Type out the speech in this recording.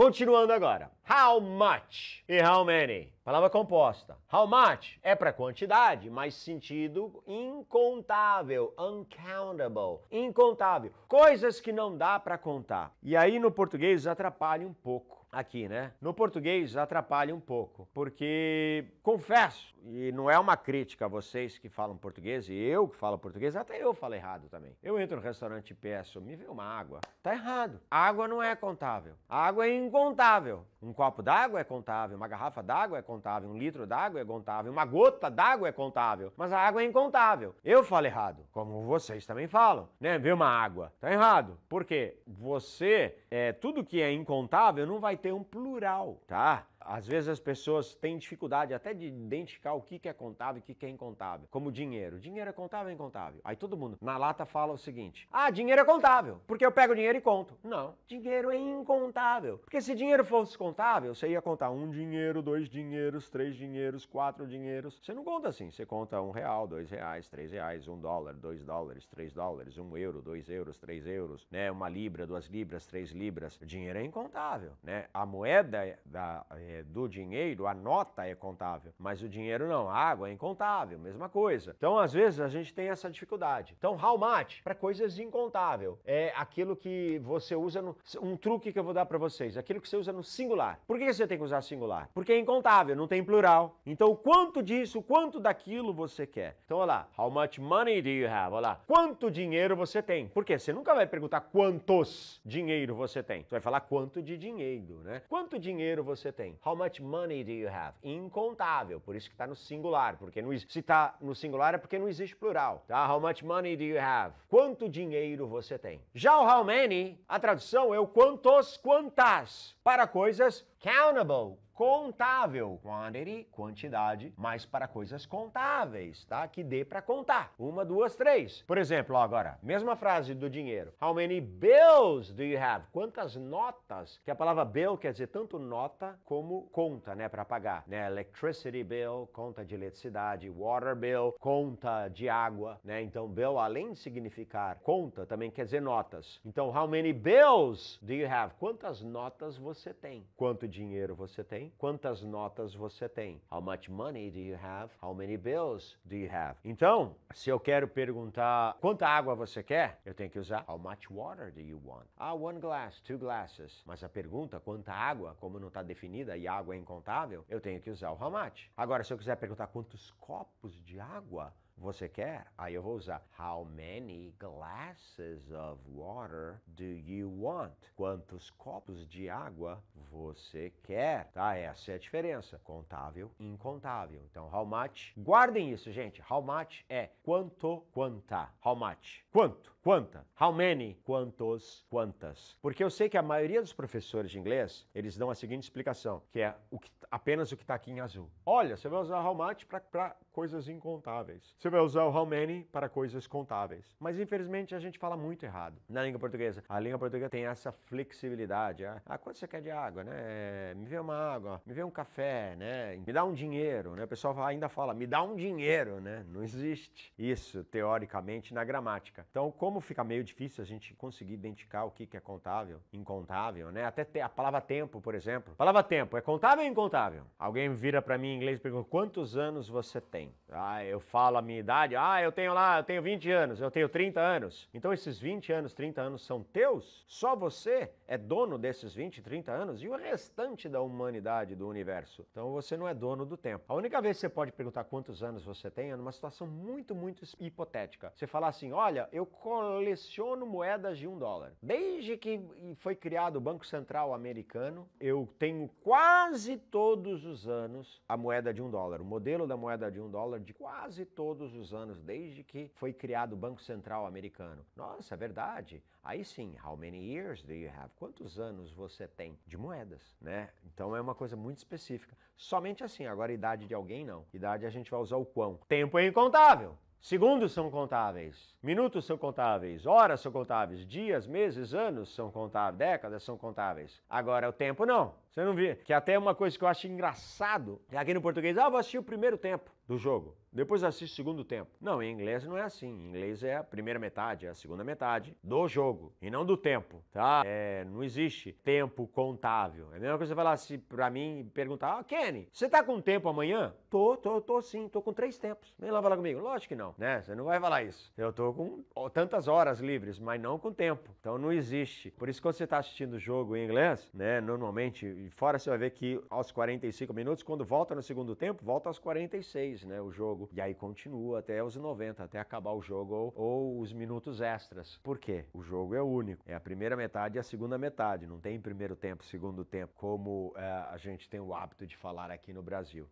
Continuando agora. How much e how many? Palavra composta. How much é para quantidade, mas sentido incontável, uncountable, incontável. Coisas que não dá para contar. E aí no português atrapalha um pouco aqui, né? No português atrapalha um pouco, porque confesso, e não é uma crítica a vocês que falam português e eu que falo português, até eu falo errado também. Eu entro no restaurante e peço, me vê uma água. Tá errado. água não é contável. água é incontável. Um copo d'água é contável, uma garrafa d'água é contável, um litro d'água é contável, uma gota d'água é contável, mas a água é incontável. Eu falo errado, como vocês também falam, né? Vê uma água. Tá errado. Por quê? Você, é, tudo que é incontável não vai ter um plural, tá? Às vezes as pessoas têm dificuldade até de identificar o que, é contábil e o que, é incontável. Como dinheiro. Dinheiro é contável ou incontável? Aí todo mundo na lata fala o seguinte: ah, dinheiro é contável, porque eu pego dinheiro e conto. Não, dinheiro é incontável. Porque se dinheiro fosse contável, você ia contar um dinheiro, dois dinheiros, três dinheiros, quatro dinheiros. Você não conta assim, você conta um real, dois reais, três reais, um dólar, dois dólares, três dólares, um euro, dois euros, três euros, né? Uma libra, duas libras, três libras. O dinheiro é incontável, né? A moeda da eh, eh, do dinheiro, a nota é contável, mas o dinheiro não, a água é incontável, mesma coisa. Então, às vezes, a gente tem essa dificuldade. Então, how much? Para coisas incontáveis É aquilo que você usa no. Um truque que eu vou dar para vocês, aquilo que você usa no singular. Por que você tem que usar singular? Porque é incontável, não tem plural. Então, quanto disso, quanto daquilo você quer? Então, olha lá, how much money do you have? Olha lá, quanto dinheiro você tem? Porque você nunca vai perguntar quantos dinheiro você tem. Você vai falar quanto de dinheiro, né? Quanto dinheiro você tem? How much money do you have? Incontável, por isso que está no singular, porque não, se está no singular é porque não existe plural, tá? How much money do you have? Quanto dinheiro você tem? Já o how many, a tradução é o quantos, quantas, para coisas countable, contável. Quantity, quantidade, mas para coisas contáveis, tá? Que dê para contar. Uma, duas, três. Por exemplo, ó, agora, mesma frase do dinheiro. How many bills do you have? Quantas notas? Que a palavra bill quer dizer tanto nota como conta, né, para pagar, né? Electricity bill, conta de eletricidade, water bill, conta de água, né? Então, bill além de significar conta, também quer dizer notas. Então, how many bills do you have? Quantas notas você tem? Quanto dinheiro você tem? Quantas notas você tem? How much money do you have? How many bills do you have? Então, se eu quero perguntar quanta água você quer, eu tenho que usar how much water do you want? Ah, one glass, two glasses. Mas a pergunta quanta água, como não está definida e água é incontável, eu tenho que usar o how much. Agora, se eu quiser perguntar quantos copos de água você quer? Aí eu vou usar How many glasses of water do you want? Quantos copos de água você quer? Tá? Essa é a diferença. Contável, incontável. Então, how much? Guardem isso, gente. How much é quanto, quanta. How much? Quanto? Quanta? How many? Quantos? Quantas? Porque eu sei que a maioria dos professores de inglês, eles dão a seguinte explicação, que é o que, apenas o que está aqui em azul. Olha, você vai usar how much para coisas incontáveis. Você vai usar o how many para coisas contáveis. Mas infelizmente a gente fala muito errado na língua portuguesa. A língua portuguesa tem essa flexibilidade. Né? Ah, quanto você quer de água, né? É, me vê uma água, me vê um café, né? Me dá um dinheiro, né? O pessoal ainda fala, me dá um dinheiro, né? Não existe isso, teoricamente, na gramática. Então, como como fica meio difícil a gente conseguir identificar o que, é contável, incontável, né? Até a palavra tempo, por exemplo. A palavra tempo é contável ou incontável? Alguém vira para mim em inglês e pergunta quantos anos você tem? Ah, eu falo a minha idade. Ah, eu tenho lá, eu tenho 20 anos, eu tenho 30 anos. Então esses 20 anos, 30 anos são teus? Só você é dono desses 20, 30 anos e o restante da humanidade, do universo. Então você não é dono do tempo. A única vez que você pode perguntar quantos anos você tem é numa situação muito, muito hipotética. Você falar assim: olha, eu coleciono moedas de um dólar. Desde que foi criado o Banco Central americano, eu tenho quase todos os anos a moeda de um dólar, o modelo da moeda de um dólar de quase todos os anos, desde que foi criado o Banco Central americano. Nossa, é verdade. Aí sim, how many years do you have? Quantos anos você tem de moedas, né? Então é uma coisa muito específica. Somente assim, agora idade de alguém não. Idade a gente vai usar o quão. Tempo é incontável. Segundos são contáveis, minutos são contáveis, horas são contáveis, dias, meses, anos são contáveis, décadas são contáveis. Agora, o tempo não. Você não vê. Que até é uma coisa que eu acho engraçado, aqui no português, ah, vou assistir o primeiro tempo do jogo depois assiste o segundo tempo. Não, em inglês não é assim. Em inglês é a primeira metade, é a segunda metade do jogo e não do tempo, tá? É, não existe tempo contável. É a mesma coisa você falar assim pra mim e perguntar: Ah, Kenny, você tá com tempo amanhã? Tô, tô, tô sim, tô com três tempos. Vem lá falar comigo. Lógico que não, né? Você não vai falar isso. Eu tô com tantas horas livres, mas não com tempo. Então não existe. Por isso, quando você tá assistindo o jogo em inglês, né? Normalmente, fora você vai ver que aos 45 minutos, quando volta no segundo tempo, volta aos 46, né? O jogo jogo e aí continua até os 90, até acabar o jogo ou, ou os minutos extras. Por quê? O jogo é único. É a primeira metade e a segunda metade. Não tem primeiro tempo, segundo tempo, como é, a gente tem o hábito de falar aqui no Brasil.